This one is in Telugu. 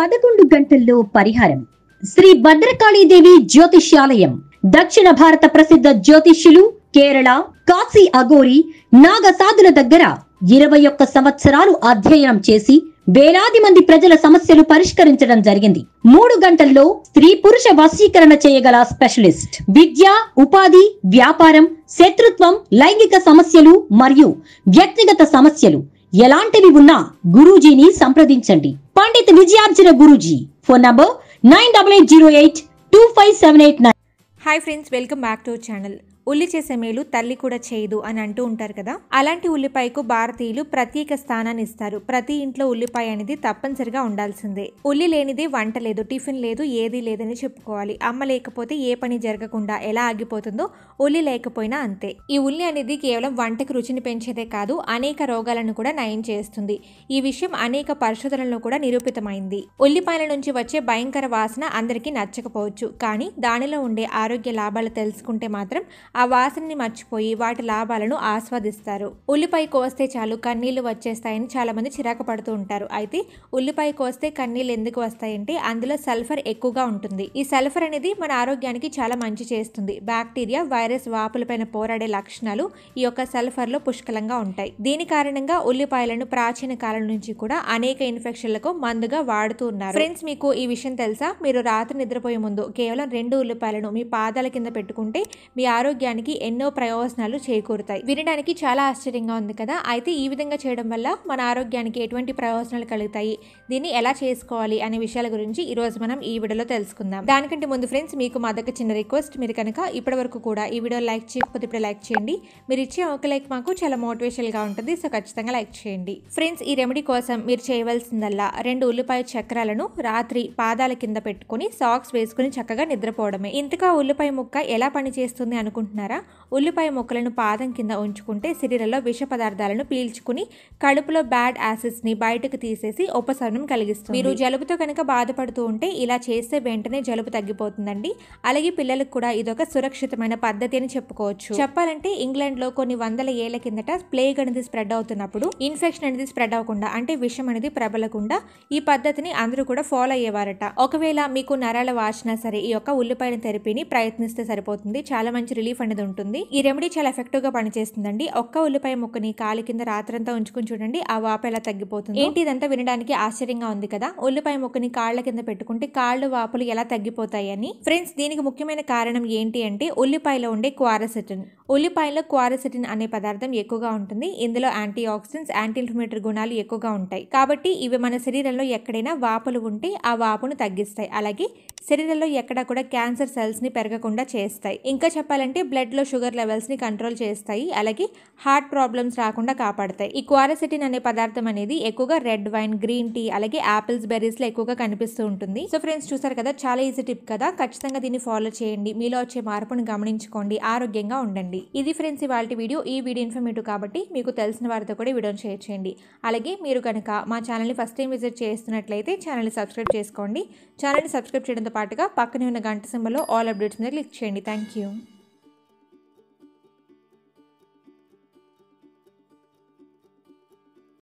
పదకొండు గంటల్లో పరిహారం శ్రీ భద్రకాళీదేవి జ్యోతిష్యాలయం దక్షిణ భారత ప్రసిద్ధ జ్యోతిష్యులు కేరళ కాశీ అగోరి నాగసాదుల దగ్గర ఇరవై ఒక్క సంవత్సరాలు అధ్యయనం చేసి వేలాది మంది ప్రజల సమస్యలు పరిష్కరించడం జరిగింది మూడు గంటల్లో స్త్రీ పురుష వశీకరణ చేయగల స్పెషలిస్ట్ విద్య ఉపాధి వ్యాపారం శత్రుత్వం లైంగిక సమస్యలు మరియు వ్యక్తిగత సమస్యలు ఎలాంటివి ఉన్నా గురూజీని సంప్రదించండి Pandit Vijayarjuna Guruji phone number nine double eight zero eight two five seven eight nine hi friends welcome back to channel ఉల్లి చేసే మేలు తల్లి కూడా చేయదు అని అంటూ ఉంటారు కదా అలాంటి ఉల్లిపాయకు భారతీయులు ప్రత్యేక స్థానాన్ని ఇస్తారు ప్రతి ఇంట్లో ఉల్లిపాయ అనేది తప్పనిసరిగా ఉండాల్సిందే ఉల్లి లేనిదే వంట లేదు టిఫిన్ లేదు ఏది లేదని చెప్పుకోవాలి అమ్మ లేకపోతే ఏ పని జరగకుండా ఎలా ఆగిపోతుందో ఉల్లి లేకపోయినా అంతే ఈ ఉల్లి అనేది కేవలం వంటకు రుచిని పెంచేదే కాదు అనేక రోగాలను కూడా నయం చేస్తుంది ఈ విషయం అనేక పరిశోధనలను కూడా నిరూపితమైంది ఉల్లిపాయల నుంచి వచ్చే భయంకర వాసన అందరికీ నచ్చకపోవచ్చు కానీ దానిలో ఉండే ఆరోగ్య లాభాలు తెలుసుకుంటే మాత్రం ఆ వాసనని మర్చిపోయి వాటి లాభాలను ఆస్వాదిస్తారు ఉల్లిపాయ కోస్తే చాలు కన్నీళ్లు వచ్చేస్తాయని చాలామంది చిరాకు పడుతూ ఉంటారు అయితే ఉల్లిపాయ కోస్తే కన్నీళ్ళు ఎందుకు వస్తాయంటే అందులో సల్ఫర్ ఎక్కువగా ఉంటుంది ఈ సల్ఫర్ అనేది మన ఆరోగ్యానికి చాలా మంచి చేస్తుంది బ్యాక్టీరియా వైరస్ వాపులపైన పోరాడే లక్షణాలు ఈ యొక్క సల్ఫర్లో పుష్కలంగా ఉంటాయి దీని కారణంగా ఉల్లిపాయలను ప్రాచీన కాలం నుంచి కూడా అనేక ఇన్ఫెక్షన్లకు మందుగా వాడుతూ ఉన్నారు ఫ్రెండ్స్ మీకు ఈ విషయం తెలుసా మీరు రాత్రి నిద్రపోయే ముందు కేవలం రెండు ఉల్లిపాయలను మీ పాదాల కింద పెట్టుకుంటే మీ ఆరోగ్యం ఆరోగ్యానికి ఎన్నో ప్రయోజనాలు చేకూరుతాయి వినడానికి చాలా ఆశ్చర్యంగా ఉంది కదా అయితే ఈ విధంగా చేయడం వల్ల మన ఆరోగ్యానికి ఎటువంటి ప్రయోజనాలు కలుగుతాయి దీన్ని ఎలా చేసుకోవాలి అనే విషయాల గురించి ఈరోజు మనం ఈ వీడియోలో తెలుసుకుందాం దానికంటే ముందు ఫ్రెండ్స్ మీకు మా దగ్గర చిన్న రిక్వెస్ట్ మీరు కనుక ఇప్పటి వరకు కూడా ఈ వీడియో లైక్ చేయకపోతే ఇప్పుడు లైక్ చేయండి మీరు ఇచ్చే ఒక లైక్ మాకు చాలా మోటివేషన్గా ఉంటుంది సో ఖచ్చితంగా లైక్ చేయండి ఫ్రెండ్స్ ఈ రెమెడీ కోసం మీరు చేయవలసిందల్లా రెండు ఉల్లిపాయ చక్రాలను రాత్రి పాదాల కింద పెట్టుకుని సాక్స్ వేసుకుని చక్కగా నిద్రపోవడమే ఇంతగా ఉల్లిపాయ ముక్క ఎలా పనిచేస్తుంది అనుకుంటున్నారు ఉంచుకుంటున్నారా ఉల్లిపాయ ముక్కలను పాదం కింద ఉంచుకుంటే శరీరంలో విష పదార్థాలను పీల్చుకుని కడుపులో బ్యాడ్ యాసిడ్స్ని బయటకు తీసేసి ఉపశమనం కలిగిస్తుంది మీరు జలుబుతో కనుక బాధపడుతూ ఉంటే ఇలా చేస్తే వెంటనే జలుబు తగ్గిపోతుందండి అలాగే పిల్లలకు కూడా ఇదొక సురక్షితమైన పద్ధతి అని చెప్పుకోవచ్చు చెప్పాలంటే ఇంగ్లాండ్లో కొన్ని వందల ఏళ్ల కిందట ప్లేగ్ అనేది స్ప్రెడ్ అవుతున్నప్పుడు ఇన్ఫెక్షన్ అనేది స్ప్రెడ్ అవ్వకుండా అంటే విషం అనేది ప్రబలకుండా ఈ పద్ధతిని అందరూ కూడా ఫాలో అయ్యేవారట ఒకవేళ మీకు నరాల వాచినా సరే ఈ యొక్క ఉల్లిపాయ థెరపీని ప్రయత్నిస్తే సరిపోతుంది చాలా మంచి రిలీఫ్ రిలీఫ్ అనేది ఉంటుంది ఈ రెమెడీ చాలా గా పనిచేస్తుందండి ఒక్క ఉల్లిపాయ ముక్కని కాలి కింద రాత్రంతా ఉంచుకుని చూడండి ఆ వాపు ఎలా తగ్గిపోతుంది ఏంటి ఇదంతా వినడానికి ఆశ్చర్యంగా ఉంది కదా ఉల్లిపాయ ముక్కని కాళ్ళ కింద పెట్టుకుంటే కాళ్ళు వాపులు ఎలా తగ్గిపోతాయి అని ఫ్రెండ్స్ దీనికి ముఖ్యమైన కారణం ఏంటి అంటే ఉల్లిపాయలో ఉండే క్వారసిటిన్ ఉల్లిపాయలో క్వారసిటిన్ అనే పదార్థం ఎక్కువగా ఉంటుంది ఇందులో యాంటీ ఆక్సిడెంట్స్ యాంటీ ఇన్ఫ్లమేటరీ గుణాలు ఎక్కువగా ఉంటాయి కాబట్టి ఇవి మన శరీరంలో ఎక్కడైనా వాపులు ఉంటే ఆ వాపును తగ్గిస్తాయి అలాగే శరీరంలో ఎక్కడా కూడా క్యాన్సర్ సెల్స్ ని పెరగకుండా చేస్తాయి ఇంకా చెప్పాలంటే బ్లడ్లో షుగర్ లెవెల్స్ని కంట్రోల్ చేస్తాయి అలాగే హార్ట్ ప్రాబ్లమ్స్ రాకుండా కాపాడతాయి ఈ క్వారసిటిన్ అనే పదార్థం అనేది ఎక్కువగా రెడ్ వైన్ గ్రీన్ టీ అలాగే యాపిల్స్ బెర్రీస్లో ఎక్కువగా కనిపిస్తూ ఉంటుంది సో ఫ్రెండ్స్ చూసారు కదా చాలా ఈజీ టిప్ కదా ఖచ్చితంగా దీన్ని ఫాలో చేయండి మీలో వచ్చే మార్పును గమనించుకోండి ఆరోగ్యంగా ఉండండి ఇది ఫ్రెండ్స్ ఇవాళ వీడియో ఈ వీడియో ఇన్ఫర్మేటివ్ కాబట్టి మీకు తెలిసిన వారితో కూడా వీడియోని షేర్ చేయండి అలాగే మీరు కనుక మా ఛానల్ని ఫస్ట్ టైం విజిట్ చేస్తున్నట్లయితే ఛానల్ని సబ్స్క్రైబ్ చేసుకోండి ఛానల్ని సబ్స్క్రైబ్ చేయడంతో పాటుగా పక్కనే ఉన్న గంట సింబల్లో ఆల్ అప్డేట్స్ మీద క్లిక్ చేయండి థ్యాంక్ యూ